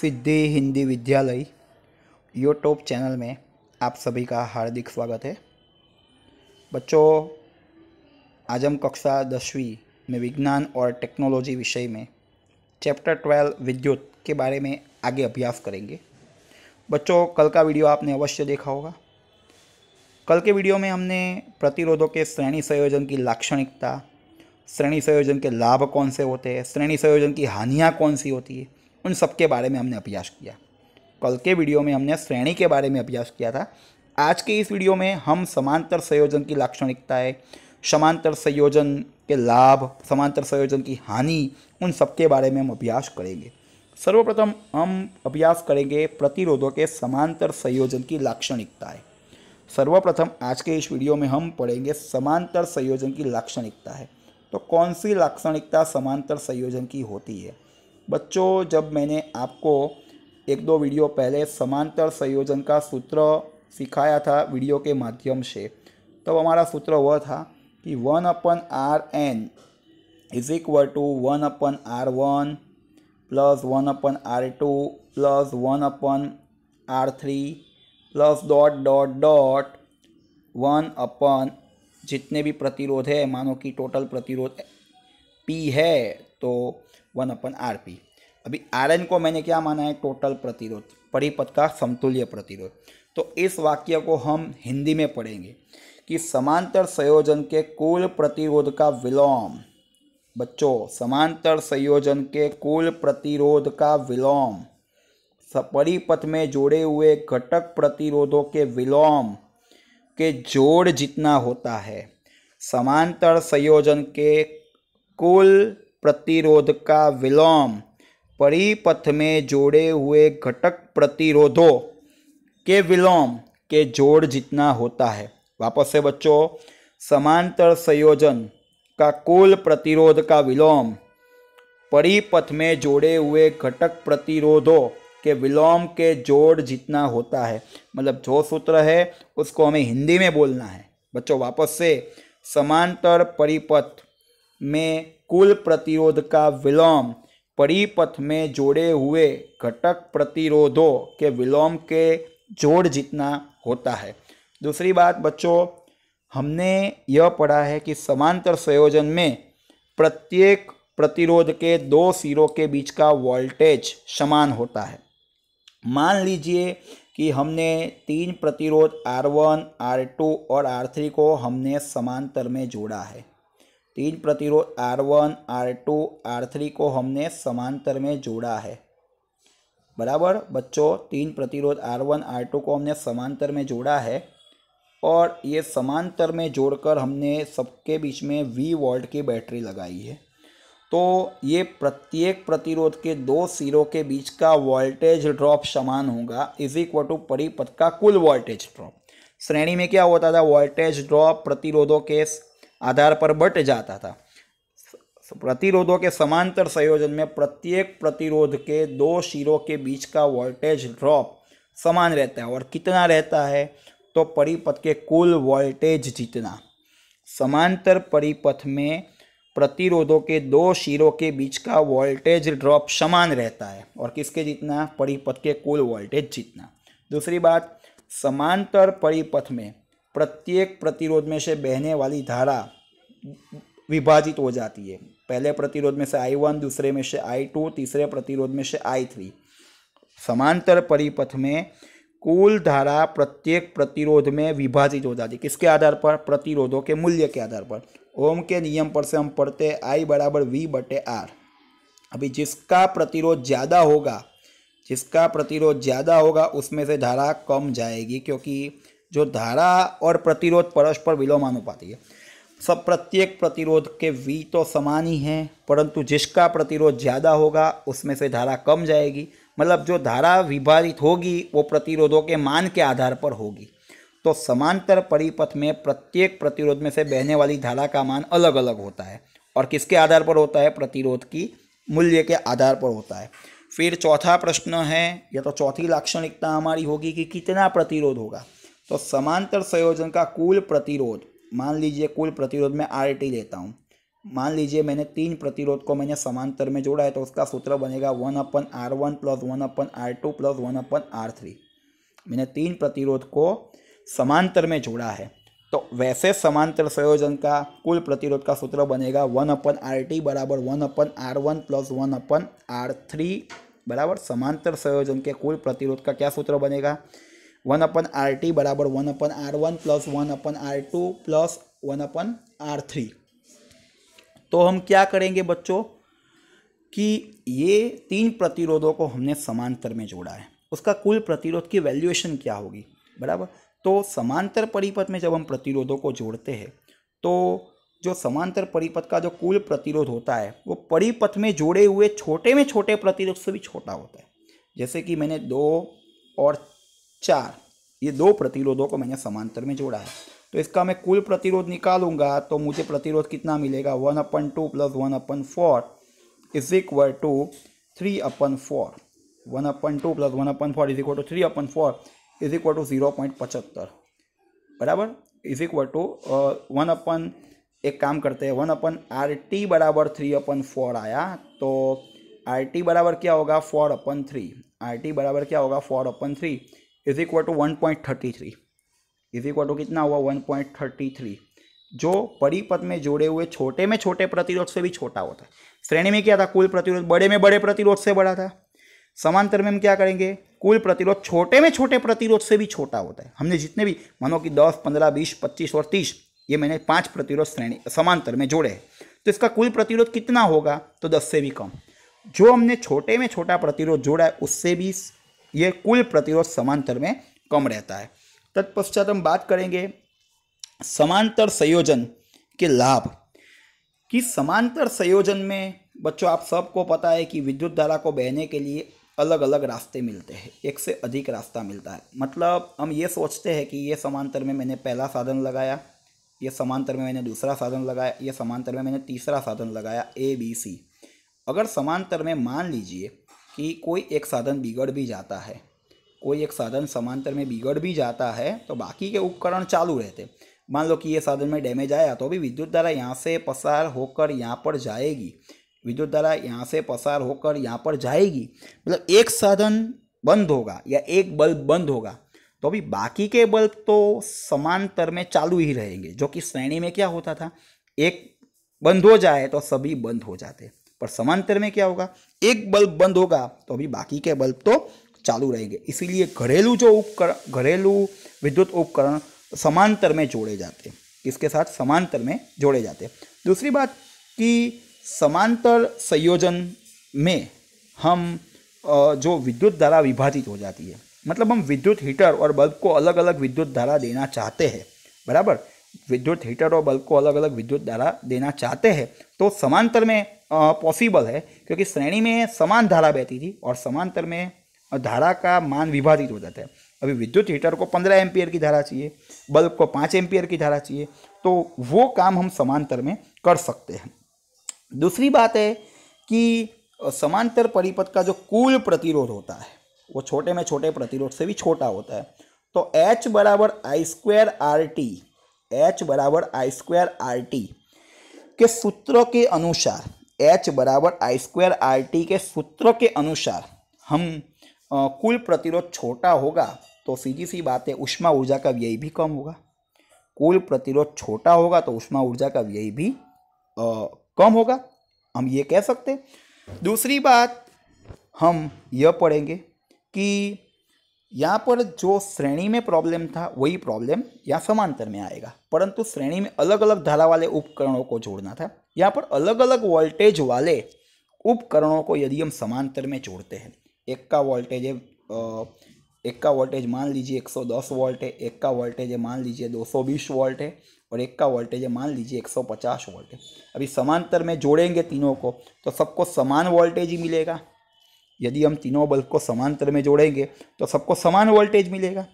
सिद्धि हिंदी विद्यालय YouTube channel में आप सभी का हार्दिक स्वागत है बच्चों आज हम कक्षा दसवीं में विज्ञान और टेक्नोलॉजी विषय में चैप्टर ट्वेल्व विद्युत के बारे में आगे अभ्यास करेंगे बच्चों कल का वीडियो आपने अवश्य देखा होगा कल के वीडियो में हमने प्रतिरोधों के श्रेणी संयोजन की लाक्षणिकता श्रेणी संयोजन के लाभ कौन से होते हैं श्रेणी संयोजन की हानियाँ कौन सी होती है उन सब के बारे में हमने अभ्यास किया कल के वीडियो में हमने श्रेणी के बारे में अभ्यास किया था आज के इस वीडियो में हम समांतर संयोजन की लाक्षणिकताएँ समांतर संयोजन के लाभ समांतर संयोजन की हानि उन सब के बारे में हम अभ्यास करेंगे सर्वप्रथम हम अभ्यास करेंगे प्रतिरोधों के समांतर संयोजन की लाक्षणिकताएँ सर्वप्रथम आज के इस वीडियो में हम पढ़ेंगे समांतर संयोजन की लाक्षणिकता है तो कौन सी लाक्षणिकता समांतर संयोजन की होती है बच्चों जब मैंने आपको एक दो वीडियो पहले समांतर संयोजन का सूत्र सिखाया था वीडियो के माध्यम से तब तो हमारा सूत्र वह था कि one upon R N is equal to one upon R one plus one upon R two plus one upon R three plus dot dot dot one upon जितने भी प्रतिरोध है मानो कि टोटल प्रतिरोध पी है तो वन अपन आर पी अभी आर एन को मैंने क्या माना है टोटल प्रतिरोध परिपथ का समतुल्य प्रतिरोध तो इस वाक्य को हम हिंदी में पढ़ेंगे कि समांतर संयोजन के कुल प्रतिरोध का विलोम बच्चों समांतर संयोजन के कुल प्रतिरोध का विलोम परिपथ में जोड़े हुए घटक प्रतिरोधों के विलोम के जोड़ जितना होता है समांतर संयोजन के कुल प्रतिरोध का विलोम परिपथ में जोड़े हुए घटक प्रतिरोधों के विलोम के जोड़ जितना होता है वापस से बच्चों समांतर संयोजन का कुल प्रतिरोध का विलोम परिपथ में जोड़े हुए घटक प्रतिरोधों के विलोम के जोड़ जितना होता है मतलब जो सूत्र है उसको हमें हिंदी में बोलना है बच्चों वापस से समांतर परिपथ में कुल प्रतिरोध का विलोम परिपथ में जोड़े हुए घटक प्रतिरोधों के विलोम के जोड़ जितना होता है दूसरी बात बच्चों हमने यह पढ़ा है कि समांतर संयोजन में प्रत्येक प्रतिरोध के दो सिरों के बीच का वोल्टेज समान होता है मान लीजिए कि हमने तीन प्रतिरोध R1, R2 और R3 को हमने समांतर में जोड़ा है तीन प्रतिरोध R one R two R three को हमने समांतर में जोड़ा है बराबर बच्चों तीन प्रतिरोध आर वन आर टू को हमने समांतर में जोड़ा है और ये समांतर में जोड़कर हमने सबके बीच में वी वोल्ट की बैटरी लगाई है तो ये प्रत्येक प्रतिरोध के दो सिरों के बीच का वोल्टेज ड्रॉप समान होगा इज इक्वल टू परिपथ का कुल वोल्टेज ड्रॉप श्रेणी में क्या होता था वोल्टेज ड्रॉप प्रतिरोधों के आधार पर बट जाता था प्रतिरोधों के समांतर संयोजन में प्रत्येक प्रतिरोध के दो शीरों के बीच का वोल्टेज ड्रॉप समान रहता है और कितना रहता है तो परिपथ के कुल वोल्टेज जितना समांतर परिपथ में प्रतिरोधों के दो शीरों के बीच का वोल्टेज ड्रॉप समान रहता है और किसके जितना परिपथ के कुल वोल्टेज जितना दूसरी बात समांतर परिपथ में प्रत्येक प्रतिरोध में से बहने वाली धारा विभाजित हो जाती है पहले प्रतिरोध में से आई वन दूसरे में से आई टू तीसरे प्रतिरोध में से आई थ्री समांतर परिपथ में कुल धारा प्रत्येक प्रतिरोध में विभाजित हो जाती है किसके आधार पर प्रतिरोधों के मूल्य के आधार पर ओम के नियम पर से हम पढ़ते हैं आई बराबर वी बटे आर अभी जिसका प्रतिरोध ज़्यादा होगा जिसका प्रतिरोध ज़्यादा होगा उसमें से धारा कम जाएगी क्योंकि जो धारा और प्रतिरोध परस्पर विलोमानुपाती है सब प्रत्येक प्रतिरोध के वी तो समान ही हैं परंतु जिसका प्रतिरोध ज़्यादा होगा उसमें से धारा कम जाएगी मतलब जो धारा विभाजित होगी वो प्रतिरोधों के मान के आधार पर होगी तो समांतर परिपथ में प्रत्येक प्रतिरोध में से बहने वाली धारा का मान अलग अलग होता है और किसके आधार पर होता है प्रतिरोध की मूल्य के आधार पर होता है फिर चौथा प्रश्न है या तो चौथी लाक्षणिकता हमारी होगी कि कितना प्रतिरोध होगा तो समांतर संयोजन का कुल प्रतिरोध मान लीजिए कुल प्रतिरोध में आर टी लेता हूँ मान लीजिए मैंने तीन प्रतिरोध को मैंने समांतर में जोड़ा है तो उसका सूत्र बनेगा one upon R one plus one upon R two plus one upon R three मैंने तीन प्रतिरोध को समांतर में जोड़ा है तो वैसे समांतर संयोजन का कुल प्रतिरोध का सूत्र बनेगा वन अपन आर टी बराबर one upon R one plus one upon R three बराबर समांतर संयोजन के कुल प्रतिरोध का क्या सूत्र बनेगा वन अपन आर टी बराबर one upon R one plus one upon R two plus one upon R three तो हम क्या करेंगे बच्चों कि ये तीन प्रतिरोधों को हमने समांतर में जोड़ा है उसका कुल प्रतिरोध की वैल्यूएशन क्या होगी बराबर तो समांतर परिपथ में जब हम प्रतिरोधों को जोड़ते हैं तो जो समांतर परिपथ का जो कुल प्रतिरोध होता है वो परिपथ में जोड़े हुए छोटे में छोटे प्रतिरोध से भी छोटा होता है जैसे कि मैंने दो और चार ये दो प्रतिरोधों को मैंने समांतर में जोड़ा है तो इसका मैं कुल प्रतिरोध निकालूंगा तो मुझे प्रतिरोध कितना मिलेगा one upon two plus one upon four is equal to three upon four one upon two plus one upon four is equal to three upon four is equal to zero point पचहत्तर बराबर is equal to one upon एक काम करते हैं one upon R T बराबर three upon four आया तो R T बराबर क्या होगा four upon three R T बराबर क्या होगा four upon three is equal to one point thirty three is equal to कितना हुआ वन पॉइंट थर्टी थ्री जो परिपथ में जोड़े हुए छोटे में छोटे प्रतिरोध से भी छोटा होता है श्रेणी में क्या था कुल प्रतिरोध बड़े में बड़े प्रतिरोध से बड़ा था समांतर में हम क्या करेंगे कुल प्रतिरोध छोटे में छोटे प्रतिरोध से भी छोटा होता है हमने जितने भी मानो कि दस पंद्रह बीस पच्चीस और तीस ये मैंने पांच प्रतिरोध श्रेणी समांतर में जोड़े तो इसका कुल प्रतिरोध कितना होगा तो दस से भी कम जो हमने छोटे में छोटा प्रतिरोध जोड़ा है उससे भी ये कुल प्रतिरोध समांतर में कम रहता है तत्पश्चात हम बात करेंगे समांतर संयोजन के लाभ कि समांतर संयोजन में बच्चों आप सबको पता है कि विद्युत धारा को बहने के लिए अलग अलग रास्ते मिलते हैं एक से अधिक रास्ता मिलता है मतलब हम ये सोचते हैं कि ये समांतर में मैंने पहला साधन लगाया ये समांतर में मैंने दूसरा साधन लगाया ये समांतर में मैंने तीसरा साधन लगाया ए बी सी अगर समांतर में मान लीजिए कि कोई एक साधन बिगड़ भी जाता है कोई एक साधन समांतर में बिगड़ भी जाता है तो बाकी के उपकरण चालू रहते मान लो कि ये साधन में डैमेज आया तो भी विद्युत धारा यहाँ से पसार होकर यहाँ पर जाएगी विद्युत धारा यहाँ से पसार होकर यहाँ पर जाएगी मतलब एक साधन बंद होगा या एक बल्ब बंद होगा तो अभी बाकी के बल्ब तो समांतर में चालू ही रहेंगे जो कि श्रेणी में क्या होता था एक बंद हो जाए तो सभी बंद हो जाते पर समांतर में क्या होगा एक बल्ब बंद होगा तो अभी बाकी के बल्ब तो चालू रहेंगे इसीलिए घरेलू जो उपकरण घरेलू विद्युत उपकरण समांतर में जोड़े जाते हैं किसके साथ समांतर में जोड़े जाते हैं दूसरी बात कि समांतर संयोजन में हम जो विद्युत धारा विभाजित हो जाती है मतलब हम विद्युत हीटर और बल्ब को अलग अलग विद्युत धारा देना चाहते हैं बराबर विद्युत हीटर और बल्ब को अलग अलग विद्युत धारा देना चाहते हैं तो समांतर में पॉसिबल है क्योंकि श्रेणी में समान धारा बहती थी और समांतर में धारा का मान विभाजित हो जाता है अभी विद्युत हीटर को पंद्रह एम्पियर की धारा चाहिए बल्ब को पाँच एम्पियर की धारा चाहिए तो वो काम हम समांतर में कर सकते हैं दूसरी बात है कि समांतर परिपथ का जो कुल प्रतिरोध होता है वो छोटे में छोटे प्रतिरोध से भी छोटा होता है तो एच बराबर I square R T H बराबर आई स्क्वायर आर टी के सूत्रों के अनुसार एच बराबर आई स्क्वायर आर टी के सूत्र के अनुसार हम आ, कुल प्रतिरोध छोटा होगा तो सीधी सी बात है उष्मा ऊर्जा का व्यय भी कम होगा कुल प्रतिरोध छोटा होगा तो उष्मा ऊर्जा का व्यय भी आ, कम होगा हम ये कह सकते दूसरी बात हम यह पढ़ेंगे कि यहाँ पर जो श्रेणी में प्रॉब्लम था वही प्रॉब्लम यहाँ समांतर में आएगा परंतु श्रेणी में अलग अलग धारा वाले उपकरणों को जोड़ना था यहाँ पर अलग अलग वोल्टेज वाले उपकरणों को यदि हम समांतर में जोड़ते हैं एक का वोल्टेज है एक का वोल्टेज मान लीजिए 110 वोल्ट है एक का वोल्टेज है मान लीजिए 220 वोल्ट है और एक का वोल्टेज है मान लीजिए 150 वोल्ट है अभी समांतर में जोड़ेंगे तीनों को तो सबको समान वोल्टेज ही मिलेगा यदि हम तीनों बल्ब को समांतर में जोड़ेंगे तो सबको समान वोल्टेज मिलेगा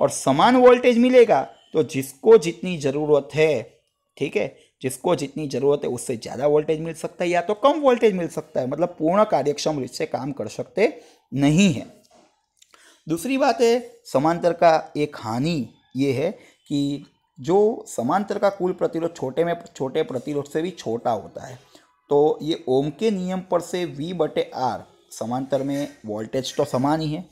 और समान वोल्टेज मिलेगा तो जिसको जितनी ज़रूरत है ठीक है जिसको जितनी ज़रूरत है उससे ज़्यादा वोल्टेज मिल सकता है या तो कम वोल्टेज मिल सकता है मतलब पूर्ण कार्यक्षम रूप से काम कर सकते नहीं है दूसरी बात है समांतर का एक हानि ये है कि जो समांतर का कुल प्रतिरोध छोटे में छोटे प्रतिरोध से भी छोटा होता है तो ये ओम के नियम पर से वी बटे आर समांतर में वोल्टेज तो समान ही है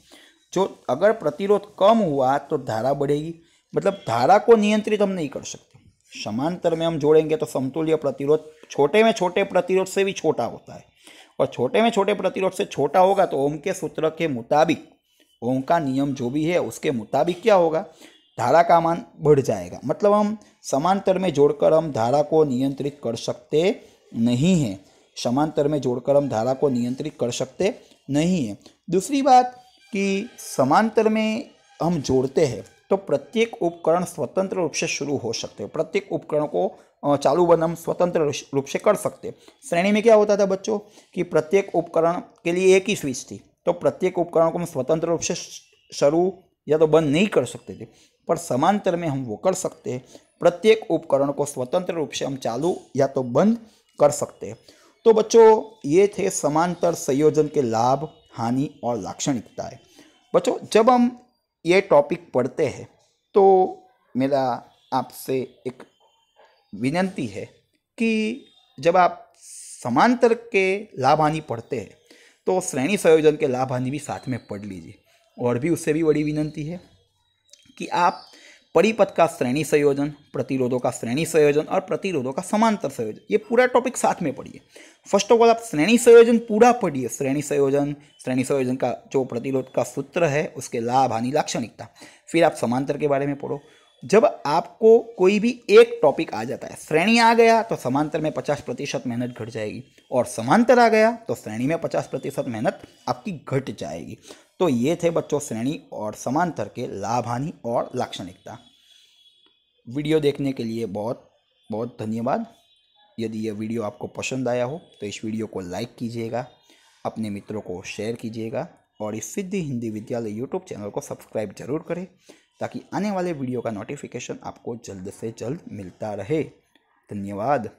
जो अगर प्रतिरोध कम हुआ तो धारा बढ़ेगी मतलब धारा को नियंत्रित हम नहीं कर सकते समांतर में हम जोड़ेंगे तो समतुल्य प्रतिरोध छोटे में छोटे प्रतिरोध से भी छोटा होता है और छोटे में छोटे प्रतिरोध से छोटा होगा तो ओम के सूत्र के मुताबिक ओम का नियम जो भी है उसके मुताबिक क्या होगा धारा का मान बढ़ जाएगा मतलब हम समांतर में जोड़कर हम धारा को नियंत्रित कर सकते नहीं हैं समांतर में जोड़कर हम धारा को नियंत्रित कर सकते नहीं है दूसरी बात कि समांतर में हम जोड़ते हैं तो प्रत्येक उपकरण स्वतंत्र रूप से शुरू हो सकते हैं प्रत्येक उपकरण को चालू बंद हम स्वतंत्र रूप से कर सकते श्रेणी में क्या होता था बच्चों कि प्रत्येक उपकरण के लिए एक ही स्विच थी तो प्रत्येक उपकरण को हम स्वतंत्र रूप से शुरू या तो बंद नहीं कर सकते थे पर समांतर में हम वो कर सकते हैं प्रत्येक उपकरण को स्वतंत्र रूप से हम चालू या तो बंद कर सकते हैं तो बच्चों ये थे समांतर संयोजन के लाभ हानि और लाक्षणिकताएँ बच्चों जब हम ये टॉपिक पढ़ते हैं तो मेरा आपसे एक विनंती है कि जब आप समांतर के लाभ हानि पढ़ते हैं तो श्रेणी संयोजन के लाभ हानि भी साथ में पढ़ लीजिए और भी उससे भी बड़ी विनंती है कि आप परिपथ का श्रेणी संयोजन प्रतिरोधों का श्रेणी संयोजन और प्रतिरोधों का समांतर संयोजन ये पूरा टॉपिक साथ में पढ़िए फर्स्ट ऑफ ऑल आप श्रेणी संयोजन पूरा पढ़िए श्रेणी संयोजन श्रेणी संयोजन का जो प्रतिरोध का सूत्र है उसके लाभ हानि लाक्षणिकता फिर आप समांतर के बारे में पढ़ो जब आपको कोई भी एक टॉपिक आ जाता है श्रेणी आ गया तो समांतर में पचास प्रतिशत मेहनत घट जाएगी और समांतर आ गया तो श्रेणी में पचास प्रतिशत मेहनत आपकी घट जाएगी तो ये थे बच्चों श्रेणी और समांतर के लाभ हानि और लाक्षणिकता वीडियो देखने के लिए बहुत बहुत धन्यवाद यदि यह वीडियो आपको पसंद आया हो तो इस वीडियो को लाइक कीजिएगा अपने मित्रों को शेयर कीजिएगा और इस सिद्धि हिंदी विद्यालय यूट्यूब चैनल को सब्सक्राइब जरूर करें ताकि आने वाले वीडियो का नोटिफिकेशन आपको जल्द से जल्द मिलता रहे धन्यवाद